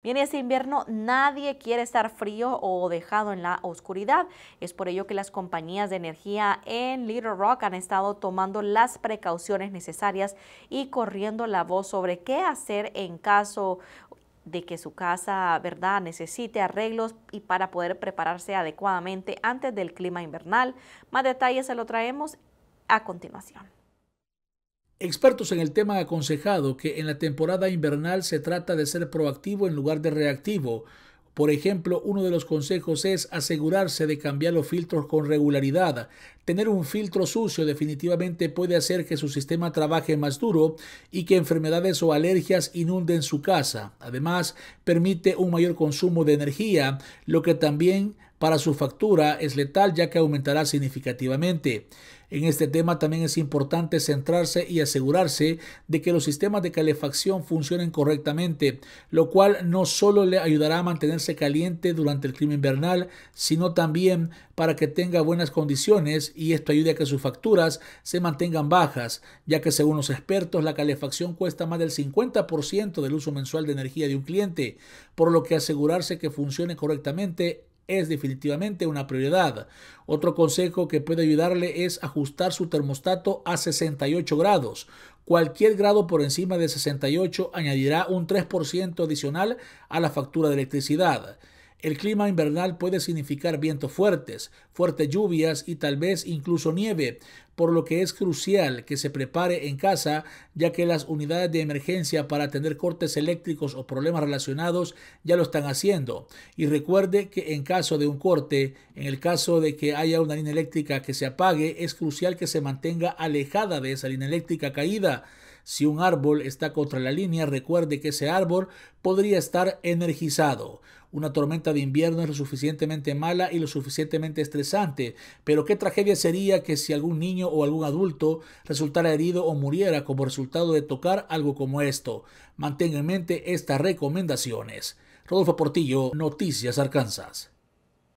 Viene ese invierno, nadie quiere estar frío o dejado en la oscuridad. Es por ello que las compañías de energía en Little Rock han estado tomando las precauciones necesarias y corriendo la voz sobre qué hacer en caso de que su casa, ¿verdad?, necesite arreglos y para poder prepararse adecuadamente antes del clima invernal. Más detalles se lo traemos a continuación. Expertos en el tema han aconsejado que en la temporada invernal se trata de ser proactivo en lugar de reactivo. Por ejemplo, uno de los consejos es asegurarse de cambiar los filtros con regularidad. Tener un filtro sucio definitivamente puede hacer que su sistema trabaje más duro y que enfermedades o alergias inunden su casa. Además, permite un mayor consumo de energía, lo que también para su factura es letal ya que aumentará significativamente. En este tema también es importante centrarse y asegurarse de que los sistemas de calefacción funcionen correctamente, lo cual no solo le ayudará a mantenerse caliente durante el clima invernal, sino también para que tenga buenas condiciones y esto ayude a que sus facturas se mantengan bajas, ya que según los expertos la calefacción cuesta más del 50% del uso mensual de energía de un cliente, por lo que asegurarse que funcione correctamente es definitivamente una prioridad. Otro consejo que puede ayudarle es ajustar su termostato a 68 grados. Cualquier grado por encima de 68 añadirá un 3% adicional a la factura de electricidad. El clima invernal puede significar vientos fuertes, fuertes lluvias y tal vez incluso nieve, por lo que es crucial que se prepare en casa, ya que las unidades de emergencia para atender cortes eléctricos o problemas relacionados ya lo están haciendo. Y recuerde que en caso de un corte, en el caso de que haya una línea eléctrica que se apague, es crucial que se mantenga alejada de esa línea eléctrica caída si un árbol está contra la línea, recuerde que ese árbol podría estar energizado. Una tormenta de invierno es lo suficientemente mala y lo suficientemente estresante, pero qué tragedia sería que si algún niño o algún adulto resultara herido o muriera como resultado de tocar algo como esto. Mantenga en mente estas recomendaciones. Rodolfo Portillo, Noticias Arkansas.